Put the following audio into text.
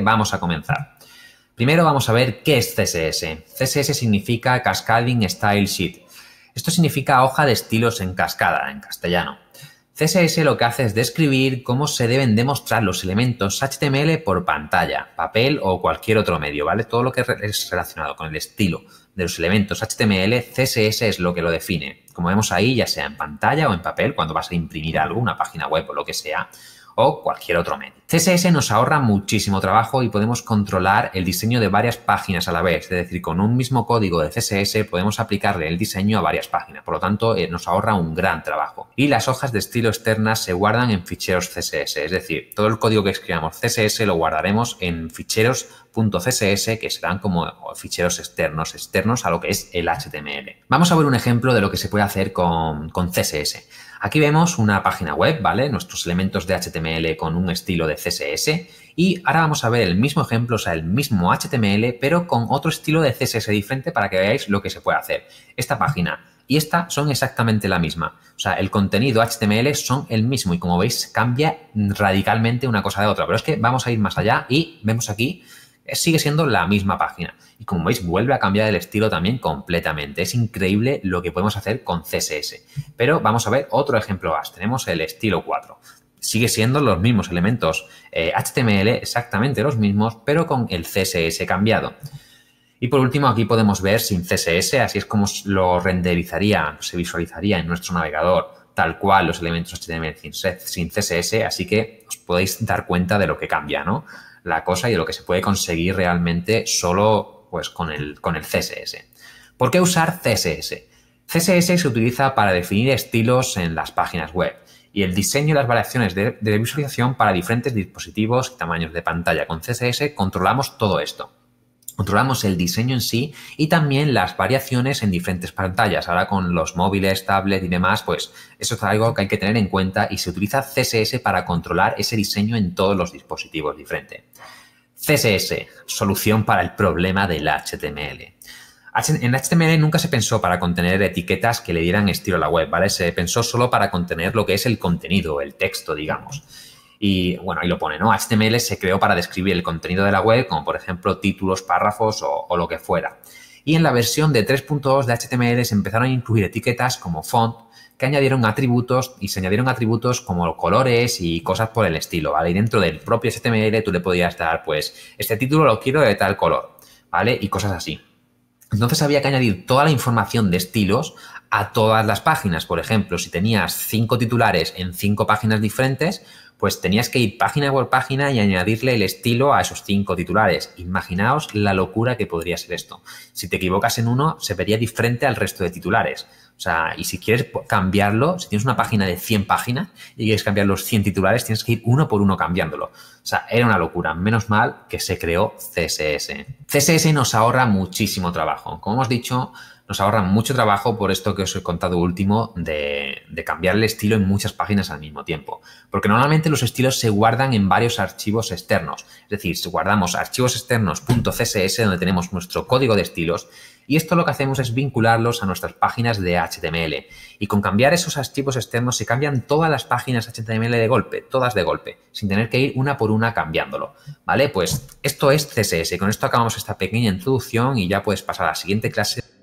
vamos a comenzar. Primero vamos a ver qué es CSS. CSS significa Cascading Style Sheet. Esto significa hoja de estilos en cascada, en castellano. CSS lo que hace es describir cómo se deben demostrar los elementos HTML por pantalla, papel o cualquier otro medio, ¿vale? Todo lo que es relacionado con el estilo de los elementos HTML, CSS es lo que lo define. Como vemos ahí, ya sea en pantalla o en papel, cuando vas a imprimir algo, una página web o lo que sea, o cualquier otro medio. CSS nos ahorra muchísimo trabajo y podemos controlar el diseño de varias páginas a la vez, es decir, con un mismo código de CSS podemos aplicarle el diseño a varias páginas, por lo tanto eh, nos ahorra un gran trabajo. Y las hojas de estilo externas se guardan en ficheros CSS, es decir, todo el código que escribamos CSS lo guardaremos en ficheros .css que serán como ficheros externos, externos a lo que es el HTML. Vamos a ver un ejemplo de lo que se puede hacer con, con CSS. Aquí vemos una página web, ¿vale? Nuestros elementos de HTML con un estilo de CSS y ahora vamos a ver el mismo ejemplo, o sea, el mismo HTML, pero con otro estilo de CSS diferente para que veáis lo que se puede hacer. Esta página y esta son exactamente la misma. O sea, el contenido HTML son el mismo y como veis cambia radicalmente una cosa de otra. Pero es que vamos a ir más allá y vemos aquí sigue siendo la misma página. Y como veis, vuelve a cambiar el estilo también completamente. Es increíble lo que podemos hacer con CSS. Pero vamos a ver otro ejemplo más. Tenemos el estilo 4 sigue siendo los mismos elementos HTML, eh, exactamente los mismos, pero con el CSS cambiado. Y por último, aquí podemos ver sin CSS, así es como lo renderizaría, se visualizaría en nuestro navegador, tal cual los elementos HTML sin CSS, así que os podéis dar cuenta de lo que cambia, ¿no? la cosa y lo que se puede conseguir realmente solo pues, con, el, con el CSS. ¿Por qué usar CSS? CSS se utiliza para definir estilos en las páginas web y el diseño y las variaciones de, de visualización para diferentes dispositivos y tamaños de pantalla. Con CSS controlamos todo esto. Controlamos el diseño en sí y también las variaciones en diferentes pantallas. Ahora con los móviles, tablet y demás, pues eso es algo que hay que tener en cuenta y se utiliza CSS para controlar ese diseño en todos los dispositivos diferentes. CSS, solución para el problema del HTML. En HTML nunca se pensó para contener etiquetas que le dieran estilo a la web, ¿vale? Se pensó solo para contener lo que es el contenido, el texto, digamos. Y bueno, ahí lo pone, ¿no? HTML se creó para describir el contenido de la web, como por ejemplo títulos, párrafos o, lo que fuera. Y en la versión de 3.2 de HTML se empezaron a incluir etiquetas como font, que añadieron atributos y se añadieron atributos como colores y cosas por el estilo, ¿vale? Y dentro del propio HTML tú le podías dar, pues, este título lo quiero de tal color, ¿vale? Y cosas así. Entonces había que añadir toda la información de estilos a todas las páginas. Por ejemplo, si tenías cinco titulares en cinco páginas diferentes, pues tenías que ir página por página y añadirle el estilo a esos cinco titulares. Imaginaos la locura que podría ser esto. Si te equivocas en uno, se vería diferente al resto de titulares. O sea, y si quieres cambiarlo, si tienes una página de 100 páginas y quieres cambiar los 100 titulares, tienes que ir uno por uno cambiándolo. O sea, era una locura. Menos mal que se creó CSS. CSS nos ahorra muchísimo trabajo. Como hemos dicho, nos ahorran mucho trabajo por esto que os he contado último de, cambiar el estilo en muchas páginas al mismo tiempo. Porque normalmente los estilos se guardan en varios archivos externos. Es decir, si guardamos archivos externos .css donde tenemos nuestro código de estilos y esto lo que hacemos es vincularlos a nuestras páginas de HTML. Y con cambiar esos archivos externos se cambian todas las páginas HTML de golpe, todas de golpe, sin tener que ir una por una cambiándolo. ¿Vale? Pues esto es CSS. Con esto acabamos esta pequeña introducción y ya puedes pasar a la siguiente clase.